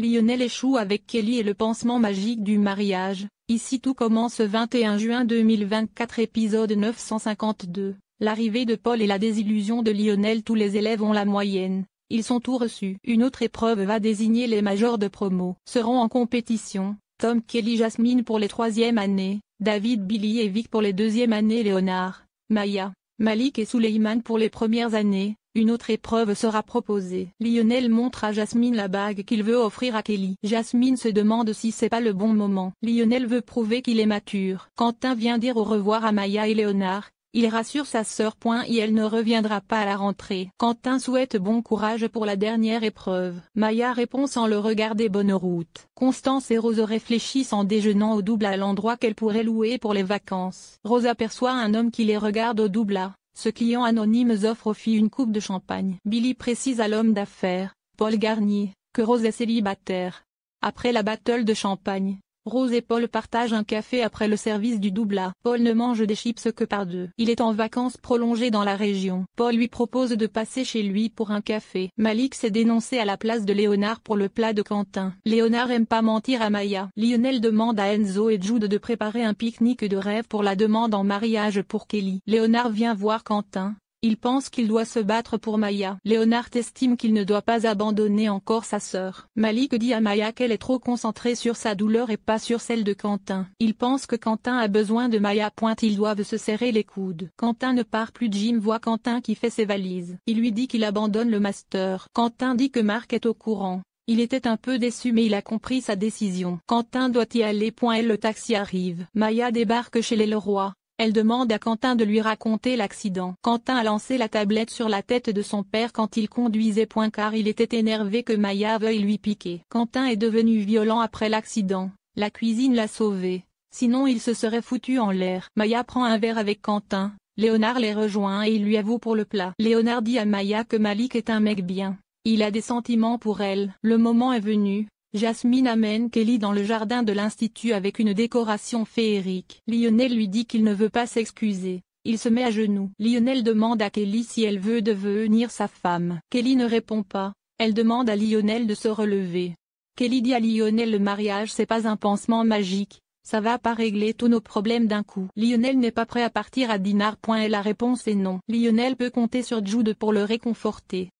Lionel échoue avec Kelly et le pansement magique du mariage, ici tout commence 21 juin 2024 épisode 952, l'arrivée de Paul et la désillusion de Lionel tous les élèves ont la moyenne, ils sont tous reçus. Une autre épreuve va désigner les majors de promo. Seront en compétition, Tom Kelly Jasmine pour les troisième années. David Billy et Vic pour les deuxième années Léonard, Maya, Malik et Suleiman pour les premières années, une autre épreuve sera proposée. Lionel montre à Jasmine la bague qu'il veut offrir à Kelly. Jasmine se demande si c'est pas le bon moment. Lionel veut prouver qu'il est mature. Quentin vient dire au revoir à Maya et Léonard, il rassure sa sœur point et elle ne reviendra pas à la rentrée. Quentin souhaite bon courage pour la dernière épreuve. Maya répond sans le regarder bonne route. Constance et Rose réfléchissent en déjeunant au double à l'endroit qu'elle pourrait louer pour les vacances. Rose aperçoit un homme qui les regarde au double à ce client anonyme offre aux filles une coupe de champagne. Billy précise à l'homme d'affaires, Paul Garnier, que Rose est célibataire. Après la battle de champagne, Rose et Paul partagent un café après le service du doublat. Paul ne mange des chips que par deux. Il est en vacances prolongées dans la région. Paul lui propose de passer chez lui pour un café. Malik s'est dénoncé à la place de Léonard pour le plat de Quentin. Léonard aime pas mentir à Maya. Lionel demande à Enzo et Jude de préparer un pique-nique de rêve pour la demande en mariage pour Kelly. Léonard vient voir Quentin. Il pense qu'il doit se battre pour Maya. Leonard estime qu'il ne doit pas abandonner encore sa sœur. Malik dit à Maya qu'elle est trop concentrée sur sa douleur et pas sur celle de Quentin. Il pense que Quentin a besoin de Maya. ils doivent se serrer les coudes. Quentin ne part plus Jim voit Quentin qui fait ses valises. Il lui dit qu'il abandonne le master. Quentin dit que Marc est au courant. Il était un peu déçu mais il a compris sa décision. Quentin doit y aller. et le taxi arrive. Maya débarque chez les Leroy. Elle demande à Quentin de lui raconter l'accident. Quentin a lancé la tablette sur la tête de son père quand il conduisait point car il était énervé que Maya veuille lui piquer. Quentin est devenu violent après l'accident. La cuisine l'a sauvé. Sinon il se serait foutu en l'air. Maya prend un verre avec Quentin. Léonard les rejoint et il lui avoue pour le plat. Léonard dit à Maya que Malik est un mec bien. Il a des sentiments pour elle. Le moment est venu, Jasmine amène Kelly dans le jardin de l'Institut avec une décoration féerique. Lionel lui dit qu'il ne veut pas s'excuser. Il se met à genoux. Lionel demande à Kelly si elle veut devenir sa femme. Kelly ne répond pas. Elle demande à Lionel de se relever. Kelly dit à Lionel le mariage c'est pas un pansement magique, ça va pas régler tous nos problèmes d'un coup. Lionel n'est pas prêt à partir à Dinard. Et la réponse est non. Lionel peut compter sur Jude pour le réconforter.